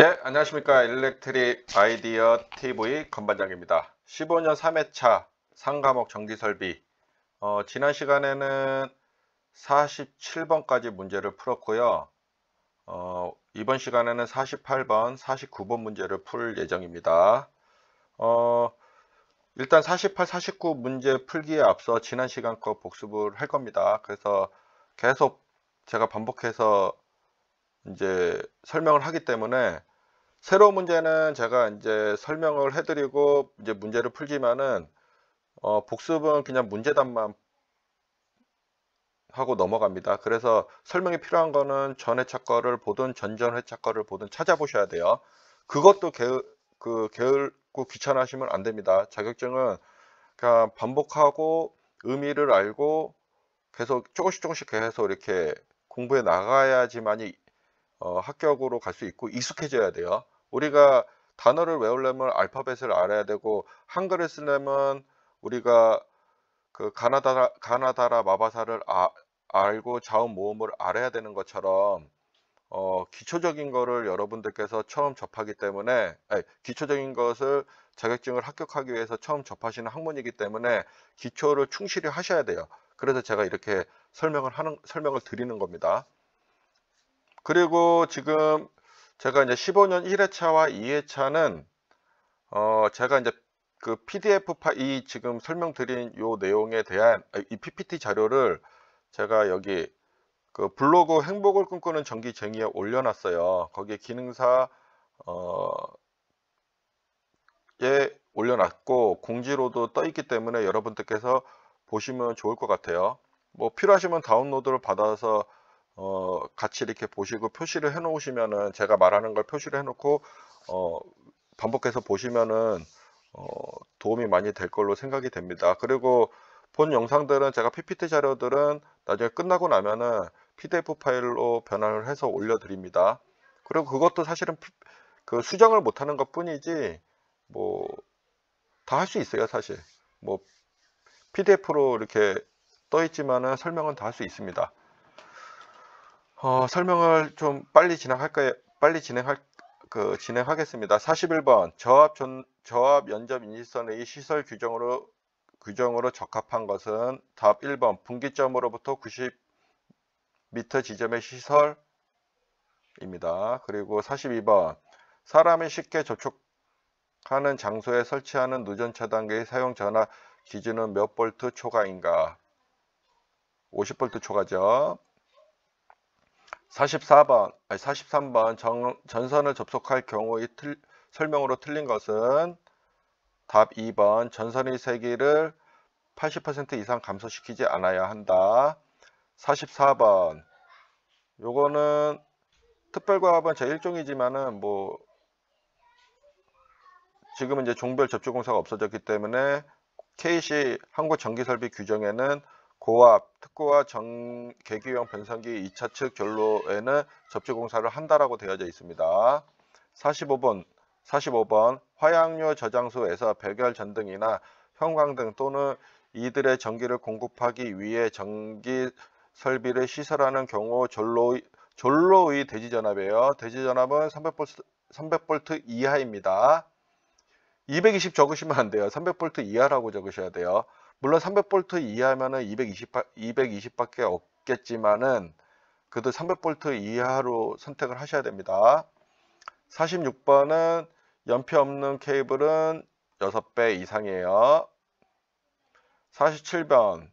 예, 안녕하십니까. 일렉트릭 아이디어 TV 건반장입니다. 15년 3회차 상과목 정기설비 어, 지난 시간에는 47번까지 문제를 풀었고요. 어, 이번 시간에는 48번, 49번 문제를 풀 예정입니다. 어, 일단 48, 49 문제 풀기에 앞서 지난 시간 거 복습을 할 겁니다. 그래서 계속 제가 반복해서 이제 설명을 하기 때문에 새로운 문제는 제가 이제 설명을 해드리고 이제 문제를 풀지만은 어, 복습은 그냥 문제답만 하고 넘어갑니다. 그래서 설명이 필요한 거는 전 회차 거를 보든 전전 회차 거를 보든 찾아보셔야 돼요. 그것도 게을, 그 게을고 귀찮아하시면 안 됩니다. 자격증은 그냥 반복하고 의미를 알고 계속 조금씩 조금씩 계속 이렇게 공부해 나가야지만이 어, 합격으로 갈 수 있고 익숙해져야 돼요. 우리가 단어를 외우려면 알파벳을 알아야 되고 한글을 쓰려면 우리가 그 가나다라, 가나다라 마바사를 아, 알고 자음 모음을 알아야 되는 것처럼 어, 기초적인 것을 여러분들께서 처음 접하기 때문에 아니, 기초적인 것을 자격증을 합격하기 위해서 처음 접하시는 학문이기 때문에 기초를 충실히 하셔야 돼요. 그래서 제가 이렇게 설명을 하는 설명을 드리는 겁니다. 그리고 지금 제가 이제 15년 1회차와 2회차는 어 제가 이제 그 PDF 파이 지금 설명드린 요 내용에 대한 아, 이 PPT 자료를 제가 여기 그 블로그 행복을 꿈꾸는 전기쟁이에 올려놨어요. 거기에 기능사 어에 올려놨고 공지로도 떠 있기 때문에 여러분들께서 보시면 좋을 것 같아요. 뭐 필요하시면 다운로드를 받아서 어, 같이 이렇게 보시고 표시를 해 놓으시면은 제가 말하는 걸 표시를 해 놓고 어, 반복해서 보시면은 어, 도움이 많이 될 걸로 생각이 됩니다. 그리고 본 영상들은 제가 PPT 자료들은 나중에 끝나고 나면은 PDF 파일로 변환을 해서 올려드립니다. 그리고 그것도 사실은 그 수정을 못하는 것 뿐이지 뭐 다 할 수 있어요 사실 뭐 PDF로 이렇게 떠 있지만은 설명은 다 할 수 있습니다. 어, 설명을 좀 빨리 진행할 거예요. 빨리 진행할 그 진행하겠습니다. 41번 저압 전, 저압 연접 인지선의 시설 규정으로 규정으로 적합한 것은 답 1번 분기점으로부터 90m 지점의 시설입니다. 그리고 42번 사람이 쉽게 접촉하는 장소에 설치하는 누전 차단기의 사용 전압 기준은 몇 볼트 초과인가? 50볼트 초과죠. 44번, 아니 43번 정, 전선을 접속할 경우의 틀, 설명으로 틀린 것은 답 2번 전선의 세기를 80% 이상 감소시키지 않아야 한다. 44번 요거는 특별과업은 제1종이지만은 뭐 지금은 이제 종별 접촉공사가 없어졌기 때문에 KC 항구전기설비 규정에는 고압, 특고와 정, 계기형 변성기 2차 측 결로에는 접지 공사를 한다라고 되어져 있습니다. 45번, 45번 화약류 저장소에서 백열 전등이나 형광등 또는 이들의 전기를 공급하기 위해 전기 설비를 시설하는 경우 전로 졸로의 대지 전압이에요. 대지 전압은 300V, 300V 이하입니다. 220 적으시면 안 돼요. 300V 이하라고 적으셔야 돼요. 물론 300V 이하면은 220, 220밖에 없겠지만은 그래도 300V 이하로 선택을 하셔야 됩니다. 46번은 연표 없는 케이블은 6배 이상이에요. 47번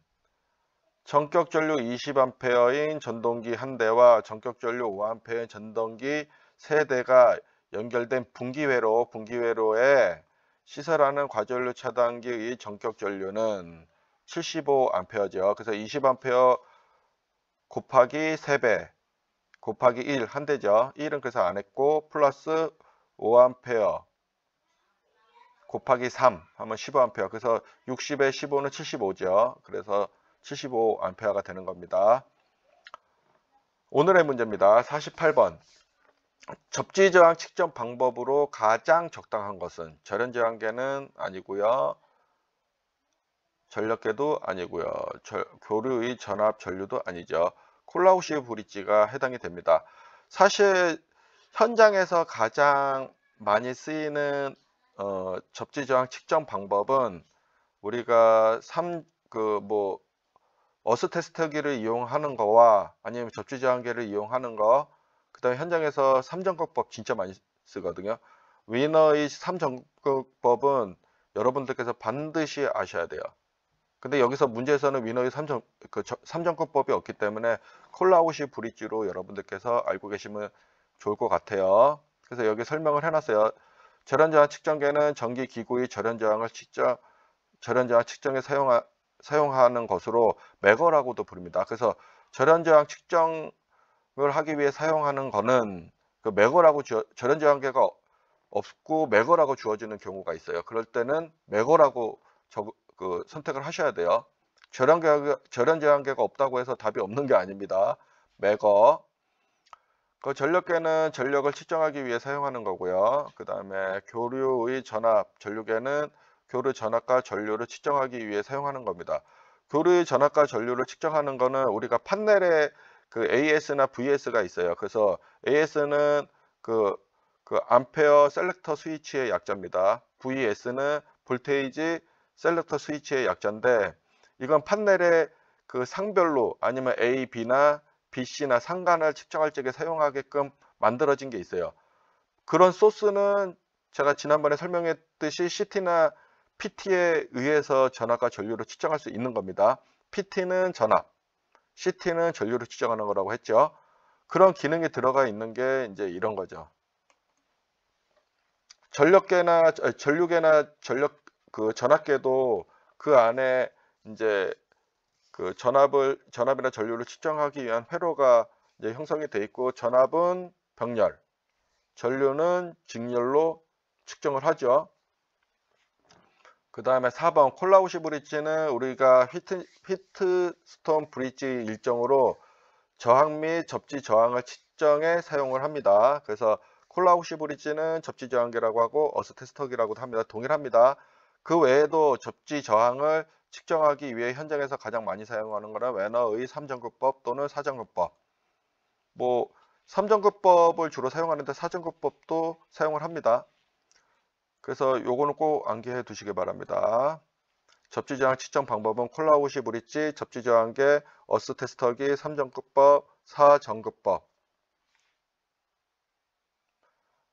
전격 전류 20A인 전동기 한 대와 전격 전류 5A인 전동기 세 대가 연결된 분기회로 분기회로에 시설하는 과전류 차단기의 전격 전류는 75A죠. 그래서 20A 곱하기 3배 곱하기 1 한대죠. 1은 그래서 안 했고 플러스 5A 곱하기 3 하면 15A 그래서 60에 15는 75죠. 그래서 75A가 되는 겁니다. 오늘의 문제입니다. 48번 접지 저항 측정 방법으로 가장 적당한 것은 절연 저항계는 아니고요. 전력계도 아니고요. 저, 교류의 전압 전류도 아니죠. 콜라우시의 브릿지가 해당이 됩니다. 사실 현장에서 가장 많이 쓰이는 어, 접지 저항 측정 방법은 우리가 3그뭐 어스 테스터기를 이용하는 거와 아니면 접지 저항계를 이용하는 거그 다음에 현장에서 3정거법 진짜 많이 쓰거든요. 위너의 3정거법은 여러분들께서 반드시 아셔야 돼요. 근데 여기서 문제에서는 위너의 3정그 삼정권법이 없기 때문에 콜라우시 브릿지로 여러분들께서 알고 계시면 좋을 것 같아요. 그래서 여기 설명을 해놨어요. 절연저항 측정계는 전기기구의 절연저항을 측정, 절연저항 측정에 사용하, 사용하는 것으로 매거라고도 부릅니다. 그래서 절연저항 측정 을 하기 위해 사용하는 거는 그 매거라고 저런 저항계가 없고 매거라고 주어지는 경우가 있어요. 그럴 때는 매거라고 그 선택을 하셔야 돼요. 절연 저한계가 없다고 해서 답이 없는 게 아닙니다. 매거 그 전력계는 전력을 측정하기 위해 사용하는 거고요. 그 다음에 교류의 전압, 전류계는 교류 전압과 전류를 측정하기 위해 사용하는 겁니다. 교류의 전압과 전류를 측정하는 거는 우리가 판넬에 그 AS나 VS가 있어요. 그래서 AS는 그, 그 암페어 셀렉터 스위치의 약자입니다. VS는 볼테이지 셀렉터 스위치의 약자인데 이건 판넬의 그 상별로 아니면 A, B나 BC나 상관을 측정할 적에 사용하게끔 만들어진 게 있어요. 그런 소스는 제가 지난번에 설명했듯이 CT나 PT에 의해서 전압과 전류를 측정할 수 있는 겁니다. PT는 전압, CT는 전류를 측정하는 거라고 했죠. 그런 기능이 들어가 있는 게 이제 이런 거죠. 전력계나 어, 전류계나 전력 그 전압계도 그 안에 이제 그 전압을 전압이나 전류를 측정하기 위한 회로가 이제 형성이 돼 있고 전압은 병렬, 전류는 직렬로 측정을 하죠. 그 다음에 4번 콜라우시 브릿지는 우리가 휘트, 휘트스톤 브릿지 일정으로 저항 및 접지 저항을 측정해 사용을 합니다. 그래서 콜라우시 브릿지는 접지 저항계라고 하고 어스테스터기라고도 합니다. 동일합니다. 그 외에도 접지 저항을 측정하기 위해 현장에서 가장 많이 사용하는 것은 웨너의 3전급법 또는 4전급법뭐3전급법을 주로 사용하는데 4전급법도 사용을 합니다. 그래서 요거는 꼭 암기해 두시기 바랍니다. 접지저항 측정 방법은 콜라우시 브릿지, 접지저항계, 어스 테스터기, 3정급법, 4정급법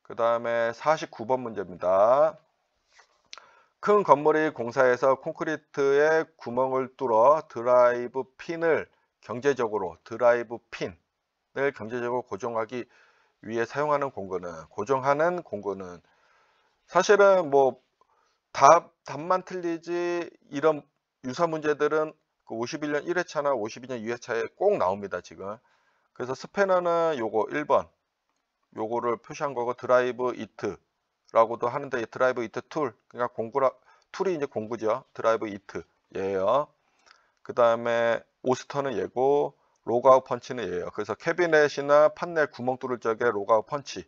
그 다음에 49번 문제입니다. 큰 건물이 공사에서 콘크리트에 구멍을 뚫어 드라이브 핀을 경제적으로 드라이브 핀을 경제적으로 고정하기 위해 사용하는 공구는 고정하는 공구는 사실은 뭐 답, 답만 틀리지 이런 유사 문제들은 그 51년 1회차나 52년 2회차에 꼭 나옵니다 지금 그래서 스패너는 요거 1번 요거를 표시한 거고 드라이브 이트 라고도 하는데 드라이브 이트 툴 그러니까 공구라 툴이 이제 공구죠 드라이브 이트 예요 그 다음에 오스터는 예고 로그아웃 펀치는 예요 그래서 캐비넷이나 판넬 구멍 뚫을 적에 로그아웃 펀치를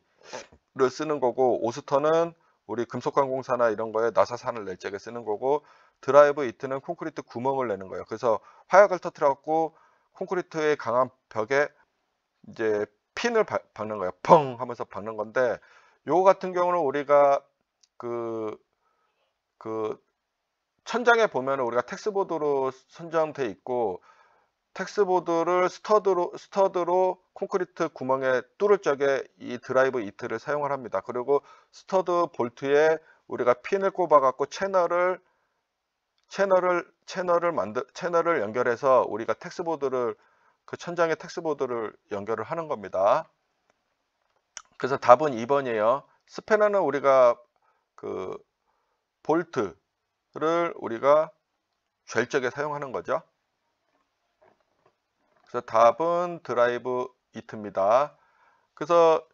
쓰는 거고 오스터는 우리 금속관공사나 이런 거에 나사산을 낼 적에 쓰는 거고 드라이브 이트는 콘크리트 구멍을 내는 거예요. 그래서 화약을 터트려갖고 콘크리트의 강한 벽에 이제 핀을 바, 박는 거예요. 펑 하면서 박는 건데 요거 같은 경우는 우리가 그, 그 천장에 보면 우리가 텍스보드로 선정돼 있고 텍스보드를 스터드로, 스터드로 콘크리트 구멍에 뚫을 적에 이 드라이브 이틀을 사용을 합니다. 그리고 스터드 볼트에 우리가 핀을 꼽아갖고 채널을 채널을 채널을 만들 채널을 연결해서 우리가 텍스보드를 그 천장에 텍스보드를 연결을 하는 겁니다. 그래서 답은 2번이에요. 스패너는 우리가 그 볼트를 우리가 잴 적에 사용하는 거죠. 그래서 답은 드라이브 이트입니다. 그래서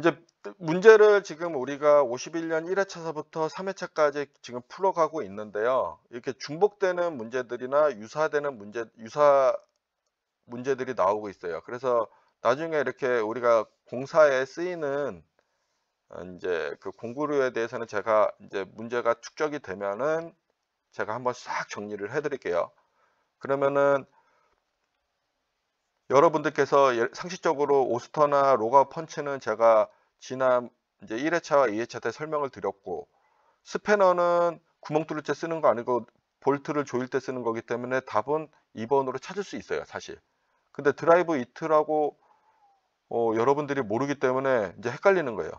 이제 문제를 지금 우리가 51년 1회차서부터 3회차까지 지금 풀어가고 있는데요. 이렇게 중복되는 문제들이나 유사되는 문제, 유사 문제들이 나오고 있어요. 그래서 나중에 이렇게 우리가 공사에 쓰이는 이제 그 공구류에 대해서는 제가 이제 문제가 축적이 되면은 제가 한번 싹 정리를 해드릴게요. 그러면은 여러분들께서 예, 상식적으로 오스터나 로가 펀치는 제가 지난 이제 1회차와 2회차 때 설명을 드렸고 스패너는 구멍 뚫을 때 쓰는 거 아니고 볼트를 조일 때 쓰는 거기 때문에 답은 2번으로 찾을 수 있어요 사실 근데 드라이브 이틀하고 어, 여러분들이 모르기 때문에 이제 헷갈리는 거예요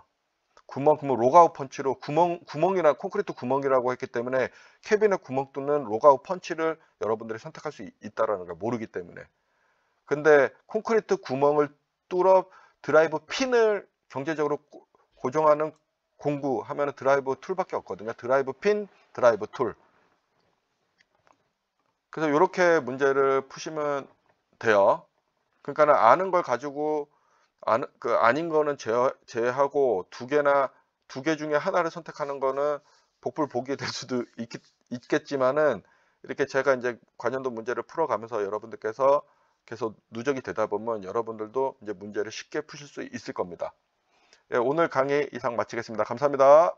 구멍 구멍 로가우 펀치로 구멍 구멍이나 콘크리트 구멍이라고 했기 때문에 캐빈의 구멍 뚫는 로가우 펀치를 여러분들이 선택할 수 있다라는 걸 모르기 때문에 근데 콘크리트 구멍을 뚫어 드라이브 핀을 경제적으로 고정하는 공구 하면 드라이브 툴밖에 없거든요. 드라이브 핀, 드라이브 툴. 그래서 이렇게 문제를 푸시면 돼요. 그러니까 아는 걸 가지고 안, 그 아닌 거는 제외, 하고두 개나 두 개 중에 하나를 선택하는 거는 복불복이 될 수도 있, 있겠지만은 이렇게 제가 이제 관련도 문제를 풀어가면서 여러분들께서 계속 누적이 되다 보면 여러분들도 이제 문제를 쉽게 푸실 수 있을 겁니다. 예, 오늘 강의 이상 마치겠습니다. 감사합니다.